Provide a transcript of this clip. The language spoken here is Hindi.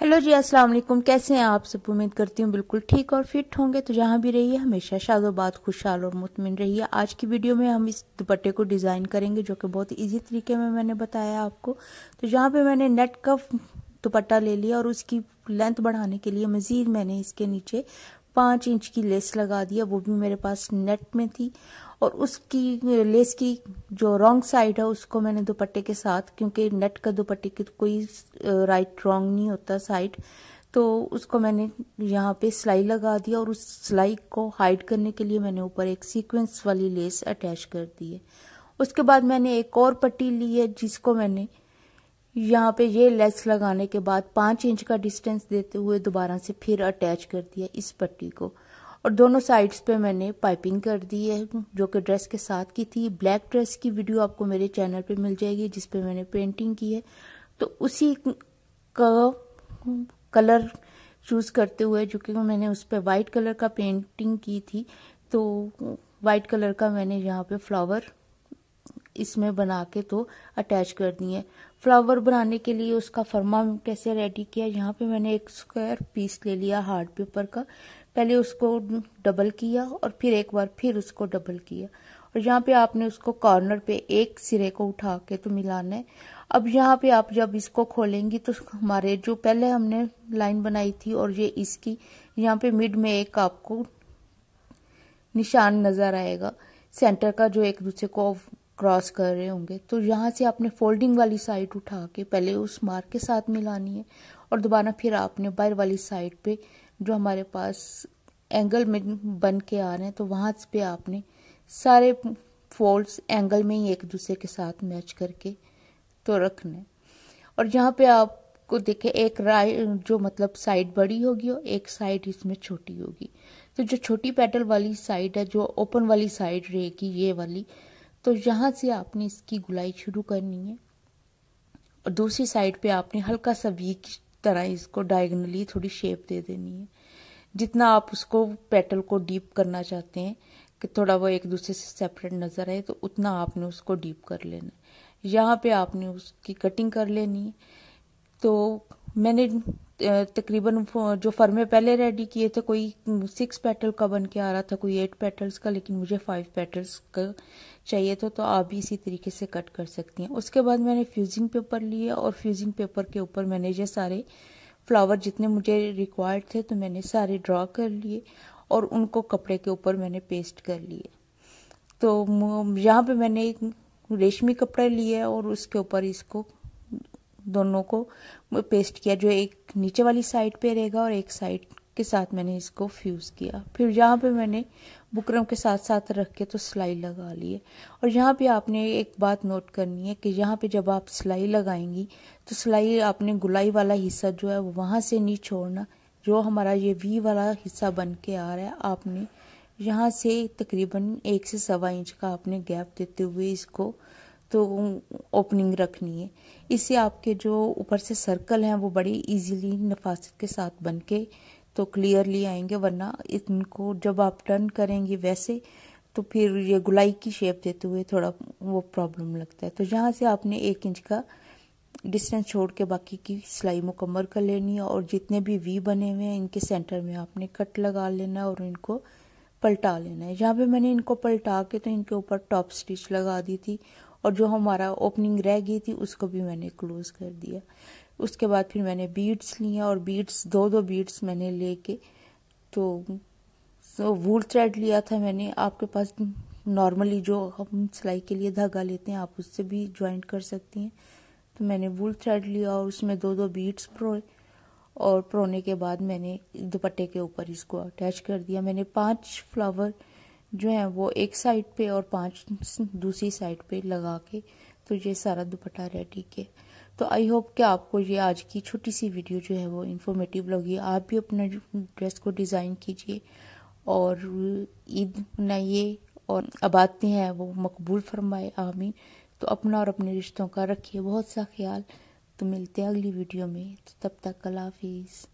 हेलो जी अस्सलाम वालेकुम कैसे हैं आप सब उम्मीद करती हूँ बिल्कुल ठीक और फिट होंगे तो जहाँ भी रहिए हमेशा शादोबाद खुशहाल और मुतमिन रहिए आज की वीडियो में हम इस दुपट्टे को डिज़ाइन करेंगे जो कि बहुत इजी तरीके में मैंने बताया आपको तो जहाँ पे मैंने नेट कफ दुपट्टा ले लिया और उसकी लेंथ बढ़ाने के लिए मज़ीद मैंने इसके नीचे पाँच इंच की लेस लगा दिया वो भी मेरे पास नेट में थी और उसकी लेस की जो रॉन्ग साइड है उसको मैंने दुपट्टे के साथ क्योंकि नेट का दुपट्टे की तो कोई राइट रॉन्ग नहीं होता साइड तो उसको मैंने यहाँ पे सिलाई लगा दिया और उस सिलाई को हाइड करने के लिए मैंने ऊपर एक सीक्वेंस वाली लेस अटैच कर दी है उसके बाद मैंने एक और पट्टी ली है जिसको मैंने यहाँ पे ये लेस लगाने के बाद पाँच इंच का डिस्टेंस देते हुए दोबारा से फिर अटैच कर दिया इस पट्टी को और दोनों साइड्स पे मैंने पाइपिंग कर दी है जो कि ड्रेस के साथ की थी ब्लैक ड्रेस की वीडियो आपको मेरे चैनल पे मिल जाएगी जिस पे मैंने पेंटिंग की है तो उसी का कलर चूज़ करते हुए जो कि मैंने उस पर वाइट कलर का पेंटिंग की थी तो वाइट कलर का मैंने यहाँ पे फ्लावर इसमें बना के तो अटैच कर दिए फ्लावर बनाने के लिए उसका फर्मा कैसे रेडी किया यहाँ पे मैंने एक स्क्वायर पीस ले लिया हार्ड पेपर का पहले उसको डबल किया और फिर एक बार फिर उसको डबल किया और यहाँ पे आपने उसको कॉर्नर पे एक सिरे को उठा के तो मिलाना है अब यहाँ पे आप जब इसको खोलेंगी तो हमारे जो पहले हमने लाइन बनाई थी और ये इसकी यहाँ पे मिड में एक आपको निशान नज़र आएगा सेंटर का जो एक दूसरे को क्रॉस कर रहे होंगे तो यहाँ से आपने फोल्डिंग वाली साइड उठा के पहले उस मार्क के साथ मिलानी है और दोबारा फिर आपने बाहर वाली साइड पे जो हमारे पास एंगल में बन के आ रहे हैं तो वहाँ पे आपने सारे फोल्ड्स एंगल में ही एक दूसरे के साथ मैच करके तो रखने और यहाँ पे आपको देखे एक राय जो मतलब साइड बड़ी होगी और एक साइड इसमें छोटी होगी तो जो छोटी पेटल वाली साइड है जो ओपन वाली साइड रहेगी ये वाली तो यहाँ से आपने इसकी गुलाई शुरू करनी है और दूसरी साइड पे आपने हल्का सा वी की तरह इसको डायगनली थोड़ी शेप दे देनी है जितना आप उसको पेटल को डीप करना चाहते हैं कि थोड़ा वो एक दूसरे से सेपरेट नज़र आए तो उतना आपने उसको डीप कर लेना है यहाँ पे आपने उसकी कटिंग कर लेनी है तो मैंने तकरीबन जो फर्मे पहले रेडी किए थे कोई सिक्स पेटल का बन के आ रहा था कोई एट पेटल्स का लेकिन मुझे फाइव पेटल्स का चाहिए था तो आप भी इसी तरीके से कट कर सकती हैं उसके बाद मैंने फ्यूजिंग पेपर लिया और फ्यूजिंग पेपर के ऊपर मैंने ये सारे फ्लावर जितने मुझे रिक्वायर्ड थे तो मैंने सारे ड्रॉ कर लिए और उनको कपड़े के ऊपर मैंने पेस्ट कर लिए तो यहाँ पे मैंने रेशमी कपड़ा लिया और उसके ऊपर इसको दोनों को पेस्ट किया जो एक नीचे वाली साइड पे रहेगा और एक साइड के साथ मैंने इसको फ्यूज़ किया फिर यहाँ पे मैंने बुकरम के साथ साथ रख के तो सिलाई लगा ली है और यहाँ पे आपने एक बात नोट करनी है कि यहाँ पे जब आप सिलाई लगाएंगी तो सिलाई आपने गुलाई वाला हिस्सा जो है वो वहाँ से नहीं छोड़ना जो हमारा ये वी वाला हिस्सा बन के आ रहा है आपने यहाँ से तकरीबन एक से सवा इंच का आपने गैप देते हुए इसको तो ओपनिंग रखनी है इससे आपके जो ऊपर से सर्कल हैं वो बड़ी इजीली नफासत के साथ बन के तो क्लियरली आएंगे वरना इनको जब आप टर्न करेंगे वैसे तो फिर ये गुलाई की शेप देते हुए थोड़ा वो प्रॉब्लम लगता है तो यहाँ से आपने एक इंच का डिस्टेंस छोड़ के बाकी की सिलाई मुकम्मल कर लेनी है और जितने भी वी बने हुए हैं इनके सेंटर में आपने कट लगा लेना है और इनको पलटा लेना है जहाँ पे मैंने इनको पलटा के तो इनके ऊपर टॉप स्टिच लगा दी थी और जो हमारा ओपनिंग रह गई थी उसको भी मैंने क्लोज़ कर दिया उसके बाद फिर मैंने बीड्स लिया और बीड्स दो दो बीड्स मैंने लेके तो सो वूल थ्रेड लिया था मैंने आपके पास नॉर्मली जो हम सिलाई के लिए धागा लेते हैं आप उससे भी ज्वाइंट कर सकती हैं तो मैंने वूल थ्रेड लिया और उसमें दो दो बीड्स प्रोए और प्रोने के बाद मैंने दुपट्टे के ऊपर इसको अटैच कर दिया मैंने पांच फ्लावर जो है वो एक साइड पे और पांच दूसरी साइड पे लगा के तो ये सारा दुपट्टा रेडी के तो आई होप कि आपको ये आज की छोटी सी वीडियो जो है वो इन्फॉर्मेटिव लगी आप भी अपना ड्रेस को डिज़ाइन कीजिए और ईद मनाइए और आते हैं वो मकबूल फरमाए आमीन तो अपना और अपने रिश्तों का रखिए बहुत सा ख्याल तो मिलते हैं अगली वीडियो में तो तब तक कल हाफिज़